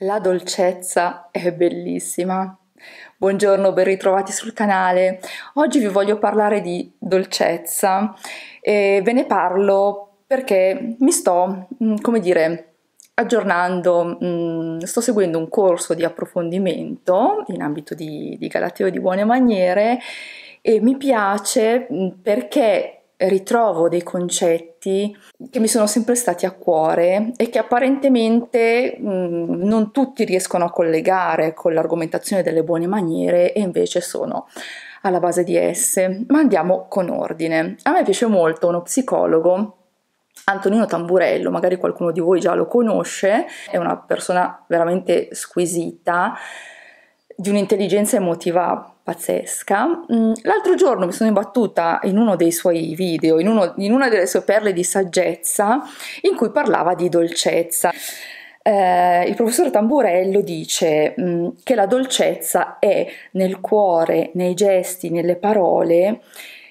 La dolcezza è bellissima. Buongiorno, ben ritrovati sul canale. Oggi vi voglio parlare di dolcezza e ve ne parlo perché mi sto, mm, come dire, aggiornando, mm, sto seguendo un corso di approfondimento in ambito di, di Galateo di buone maniere e mi piace mm, perché ritrovo dei concetti che mi sono sempre stati a cuore e che apparentemente mh, mm, non tutti riescono a collegare con l'argomentazione delle buone maniere e invece sono alla base di esse. Ma andiamo con ordine. A me piace molto uno psicologo Antonino Tamburello, magari qualcuno di voi già lo conosce, è una persona veramente squisita, di un'intelligenza emotiva pazzesca. Mm, l'altro giorno mi sono imbattuta in uno dei suoi video, in, uno, in una delle sue perle di saggezza, in cui parlava di dolcezza. Eh, il professor Tamburello dice mh, mm, che la dolcezza è nel cuore, nei gesti, nelle parole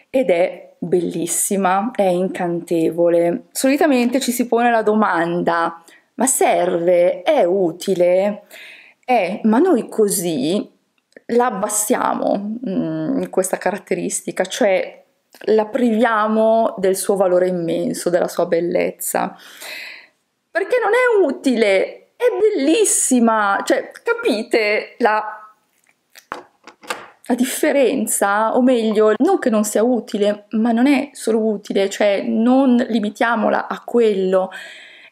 ed è bellissima, è incantevole. Solitamente ci si pone la domanda, ma serve? È utile? Eh, ma noi così la abbassiamo mh, mm, questa caratteristica, cioè la priviamo del suo valore immenso, della sua bellezza, perché non è utile, è bellissima, cioè capite la la differenza, o meglio, non che non sia utile, ma non è solo utile, cioè non limitiamola a quello.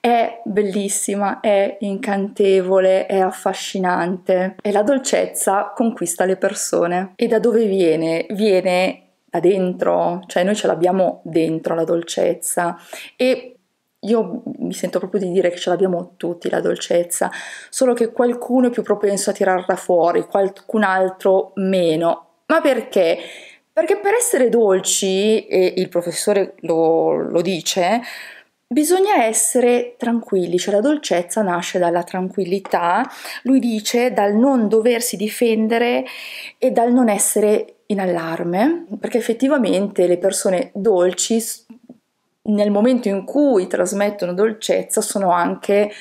È bellissima, è incantevole, è affascinante e la dolcezza conquista le persone. E da dove viene? Viene da dentro, cioè noi ce l'abbiamo dentro la dolcezza e io mi sento proprio di dire che ce l'abbiamo tutti la dolcezza, solo che qualcuno è più propenso a tirarla fuori, qualcun altro meno. Ma perché? Perché per essere dolci, e il professore lo, lo dice, Bisogna essere tranquilli, cioè la dolcezza nasce dalla tranquillità, lui dice dal non doversi difendere e dal non essere in allarme, perché effettivamente le persone dolci nel momento in cui trasmettono dolcezza sono anche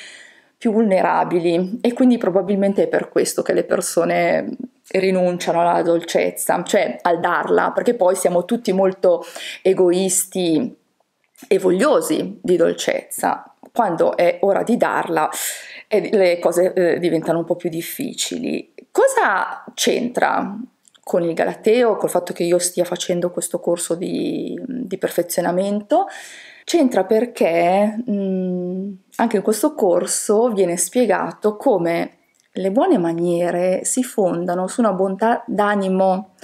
più vulnerabili e quindi probabilmente è per questo che le persone rinunciano alla dolcezza, cioè al darla, perché poi siamo tutti molto egoisti e vogliosi di dolcezza. Quando è ora di darla, eh, le cose eh, diventano un po' più difficili. Cosa c'entra con il Galateo, col fatto che io stia facendo questo corso di, di perfezionamento? C'entra perché mh, mm, anche in questo corso viene spiegato come le buone maniere si fondano su una bontà d'animo,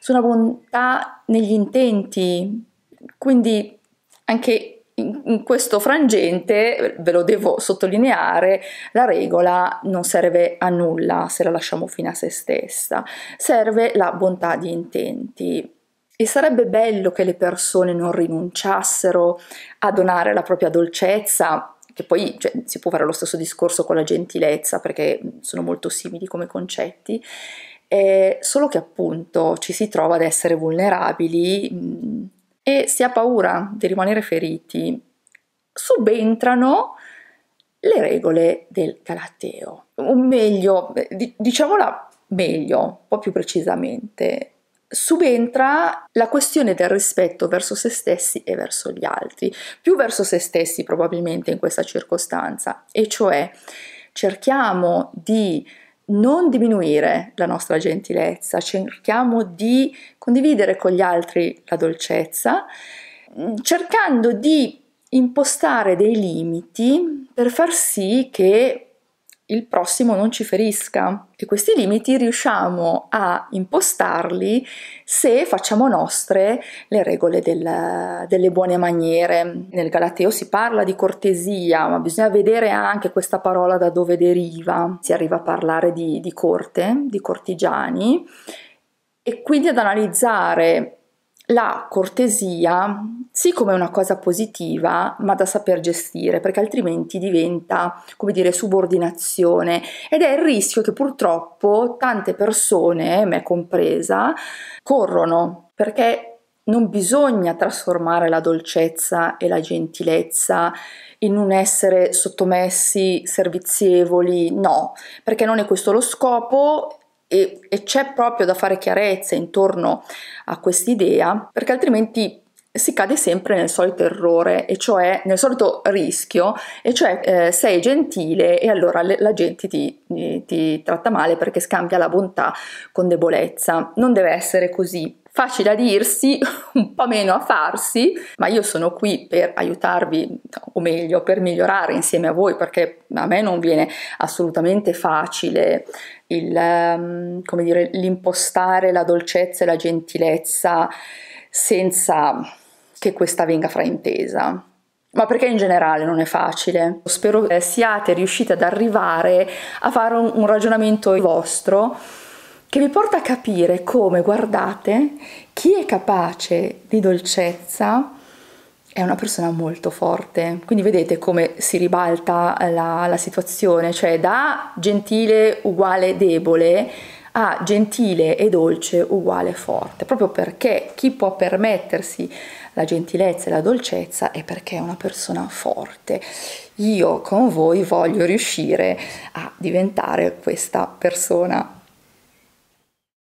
su una bontà negli intenti, quindi anche in, in questo frangente, ve lo devo sottolineare, la regola non serve a nulla se la lasciamo fino a se stessa, serve la bontà di intenti. E sarebbe bello che le persone non rinunciassero a donare la propria dolcezza, che poi cioè, si può fare lo stesso discorso con la gentilezza, perché sono molto simili come concetti, eh, solo che appunto ci si trova ad essere vulnerabili mh, mm, e si ha paura di rimanere feriti, subentrano le regole del Galateo, o meglio, diciamola meglio, un po' più precisamente, subentra la questione del rispetto verso se stessi e verso gli altri, più verso se stessi probabilmente in questa circostanza, e cioè cerchiamo di non diminuire la nostra gentilezza, cerchiamo di condividere con gli altri la dolcezza, mm, cercando di impostare dei limiti per far sì che il prossimo non ci ferisca. E questi limiti riusciamo a impostarli se facciamo nostre le regole del, delle buone maniere. Nel Galateo si parla di cortesia, ma bisogna vedere anche questa parola da dove deriva. Si arriva a parlare di, di corte, di cortigiani, e quindi ad analizzare la cortesia sì come una cosa positiva, ma da saper gestire, perché altrimenti diventa, come dire, subordinazione ed è il rischio che purtroppo tante persone, me compresa, corrono, perché non bisogna trasformare la dolcezza e la gentilezza in un essere sottomessi, servizievoli, no, perché non è questo lo scopo e, e c'è proprio da fare chiarezza intorno a quest'idea, perché altrimenti si cade sempre nel solito errore, e cioè nel solito rischio, e cioè eh, sei gentile e allora le, la gente ti, ti tratta male perché scambia la bontà con debolezza. Non deve essere così facile a dirsi, un po' meno a farsi, ma io sono qui per aiutarvi, o meglio, per migliorare insieme a voi, perché a me non viene assolutamente facile il, um, dire, l'impostare la dolcezza e la gentilezza senza che questa venga fraintesa. Ma perché in generale non è facile? Spero che siate riusciti ad arrivare a fare un, un ragionamento vostro che vi porta a capire come, guardate, chi è capace di dolcezza è una persona molto forte. Quindi vedete come si ribalta la, la situazione, cioè da gentile uguale debole a gentile e dolce uguale forte, proprio perché chi può permettersi la gentilezza e la dolcezza è perché è una persona forte. Io con voi voglio riuscire a diventare questa persona